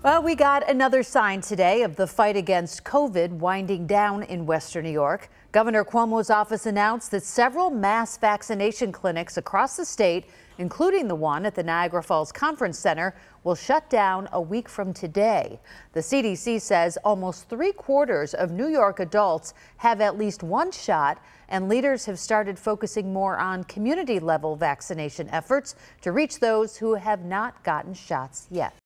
Well, we got another sign today of the fight against COVID winding down in Western New York. Governor Cuomo's office announced that several mass vaccination clinics across the state, including the one at the Niagara Falls Conference Center, will shut down a week from today. The CDC says almost three quarters of New York adults have at least one shot, and leaders have started focusing more on community level vaccination efforts to reach those who have not gotten shots yet.